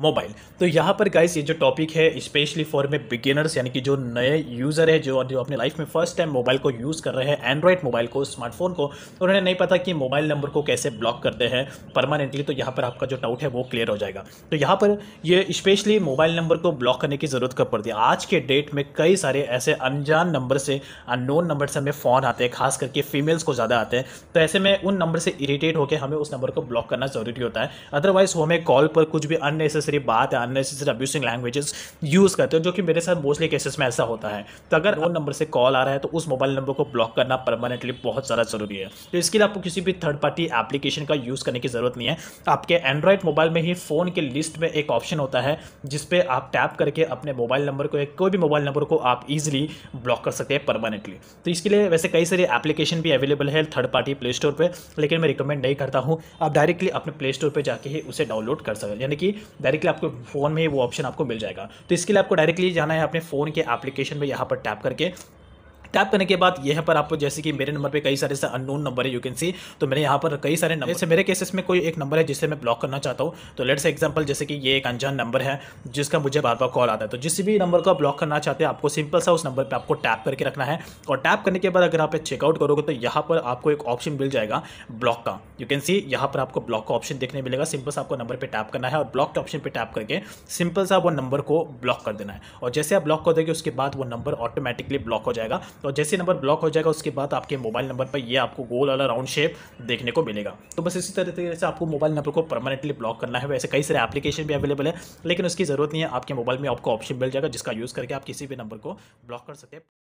mobile तो यहाँ पर गाइस ये जो टॉपिक है स्पेशली फॉर में बिगिनर्स यानी कि जो नए यूज़र है जो जो अपने लाइफ में फर्स्ट टाइम मोबाइल को यूज़ कर रहे हैं एंड्रॉयड मोबाइल को स्मार्टफोन को तो उन्हें नहीं पता कि मोबाइल नंबर को कैसे ब्लॉक करते हैं परमानेंटली तो यहाँ पर आपका जो डाउट है वो क्लियर हो जाएगा तो यहाँ पर ये स्पेशली मोबाइल नंबर को ब्लॉक करने की ज़रूरत कब पड़ती है आज के डेट में कई सारे ऐसे अनजान नंबर से अननोन नंबर से हमें फ़ोन आते हैं खास करके फीमेल्स को ज़्यादा आते हैं तो ऐसे में उन नंबर से इरीटेट होकर हमें उस नंबर को ब्लॉक करना ज़रूरी होता है अदरवाइज़ वो हमें कॉल पर कुछ भी अननेसेसरी अननेसेसरी बात है अननेसेसरी अब्यूसिंग लैंग्वेजेस यूज़ करते हो जो कि मेरे साथ मोस्टली केसेस में ऐसा होता है तो अगर वो तो- नंबर से कॉल आ रहा है तो उस मोबाइल नंबर को ब्लॉक करना परमानेंटली बहुत ज़्यादा ज़रूरी है तो इसके लिए आपको किसी भी थर्ड पार्टी एप्लीकेशन का यूज़ करने की ज़रूरत नहीं है आपके एंड्रॉयड मोबाइल में ही फ़ोन के लिस्ट में एक ऑप्शन होता है जिसपे आप टैप करके अपने मोबाइल नंबर को या कोई भी मोबाइल नंबर को आप ईजिली ब्लॉक कर सकते हैं परमानेंटली तो इसके लिए वैसे कई सारी एप्लीकेशन भी अवेलेबल है थर्ड पार्टी प्ले स्टोर पर लेकिन मैं रिकमेंड नहीं करता हूँ आप डायरेक्टली अपने प्ले स्टोर पर जाके ही उसे डाउनलोड कर सकते यानी कि डायरेक्ट डायरेक्टली आपको फ़ोन में वो ऑप्शन आपको मिल जाएगा तो इसके लिए आपको डायरेक्टली जाना है अपने फ़ोन के एप्लीकेशन में यहाँ पर टैप करके टैप करने के बाद यहाँ पर आपको जैसे कि मेरे नंबर पे कई सारे से अननोन नंबर है यू कैन सी तो मैंने यहाँ पर कई सारे नंबर से मेरे केसेस में कोई एक नंबर है जिसे मैं ब्लॉक करना चाहता हूँ तो लेट्स एग्जाम्पल जैसे कि ये एक अनजान नंबर है जिसका मुझे बार बार कॉल आता है तो जिस भी नंबर को आप ब्लॉक करना चाहते हैं आपको सिंपल सा उस नंबर पर आपको टैप करके रखना है और टैप करने के बाद अगर आप चेकआउट करोगे तो यहाँ पर आपको एक ऑप्शन मिल जाएगा ब्लॉक का यू कैन सी यहाँ पर आपको ब्लॉक का ऑप्शन देखने मिलेगा सिंपल सा आपको नंबर पर टैप करना है और ब्लॉक के ऑप्शन पर टैप करके सिंपल सा वो नंबर को ब्लॉक कर देना है और जैसे आप ब्लॉक कर देंगे उसके बाद वो नंबर ऑटोमेटिकली ब्लॉक हो जाएगा तो जैसे नंबर ब्लॉक हो जाएगा उसके बाद आपके मोबाइल नंबर पर ये आपको गोल वाला राउंड शेप देखने को मिलेगा तो बस इसी तरीके से आपको मोबाइल नंबर को परमानेंटली ब्लॉक करना है वैसे कई सारे एप्लीकेशन भी अवेलेबल है लेकिन उसकी ज़रूरत नहीं है आपके मोबाइल में आपको ऑप्शन मिल जाएगा जिसका यूज़ करके आप किसी भी नंबर को ब्लॉक कर सकते हैं